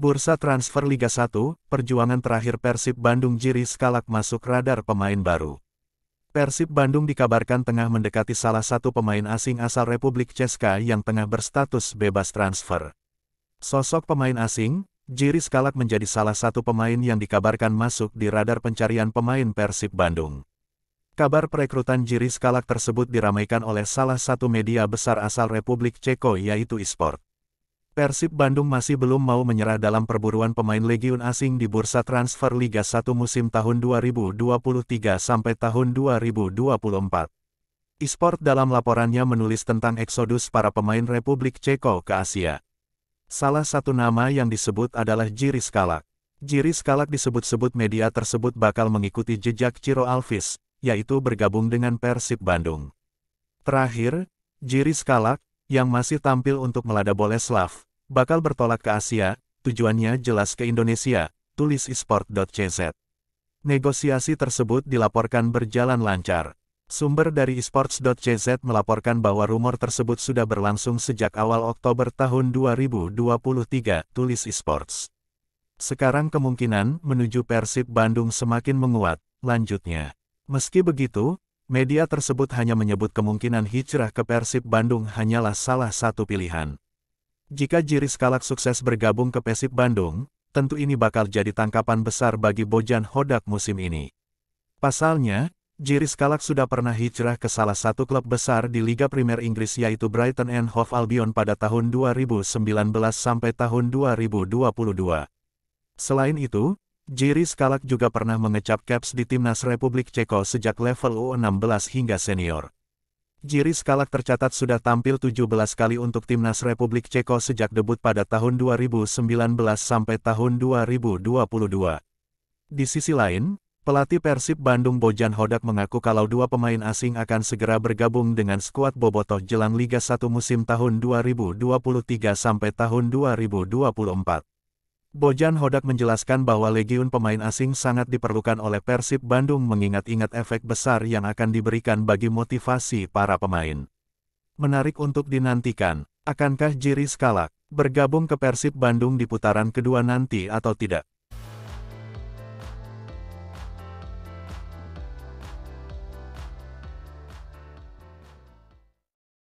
Bursa transfer Liga 1, perjuangan terakhir Persib Bandung Jiri Skalak masuk radar pemain baru. Persib Bandung dikabarkan tengah mendekati salah satu pemain asing asal Republik Ceska yang tengah berstatus bebas transfer. Sosok pemain asing, Jiri Skalak menjadi salah satu pemain yang dikabarkan masuk di radar pencarian pemain Persib Bandung. Kabar perekrutan Jiri Skalak tersebut diramaikan oleh salah satu media besar asal Republik Ceko yaitu eSport. Persib Bandung masih belum mau menyerah dalam perburuan pemain legiun asing di bursa transfer Liga 1 musim tahun 2023 sampai tahun 2024. Esport dalam laporannya menulis tentang eksodus para pemain Republik Ceko ke Asia. Salah satu nama yang disebut adalah Jiri Skalak. Jiri Skalak disebut-sebut media tersebut bakal mengikuti jejak Ciro Alvis, yaitu bergabung dengan Persib Bandung. Terakhir, Jiri Skalak yang masih tampil untuk melada Boleslav, bakal bertolak ke Asia, tujuannya jelas ke Indonesia, tulis esport.cz. Negosiasi tersebut dilaporkan berjalan lancar. Sumber dari esports.cz melaporkan bahwa rumor tersebut sudah berlangsung sejak awal Oktober tahun 2023, tulis esports. Sekarang kemungkinan menuju Persib Bandung semakin menguat, lanjutnya. Meski begitu, media tersebut hanya menyebut kemungkinan hijrah ke Persib Bandung hanyalah salah satu pilihan. Jika Jiris Kalak sukses bergabung ke Persib Bandung, tentu ini bakal jadi tangkapan besar bagi Bojan Hodak musim ini. Pasalnya, Jiris Kalak sudah pernah hijrah ke salah satu klub besar di Liga Primer Inggris yaitu Brighton and Hove Albion pada tahun 2019 sampai tahun 2022. Selain itu, Jiris Kalak juga pernah mengecap caps di Timnas Republik Ceko sejak level U16 hingga senior. Jiri Skalak tercatat sudah tampil 17 kali untuk timnas Republik Ceko sejak debut pada tahun 2019 sampai tahun 2022. Di sisi lain, pelatih Persib Bandung Bojan Hodak mengaku kalau dua pemain asing akan segera bergabung dengan skuad Bobotoh jelang Liga 1 musim tahun 2023 sampai tahun 2024. Bojan Hodak menjelaskan bahwa legiun pemain asing sangat diperlukan oleh Persib Bandung mengingat-ingat efek besar yang akan diberikan bagi motivasi para pemain. Menarik untuk dinantikan, akankah Jiri Skalak bergabung ke Persib Bandung di putaran kedua nanti atau tidak?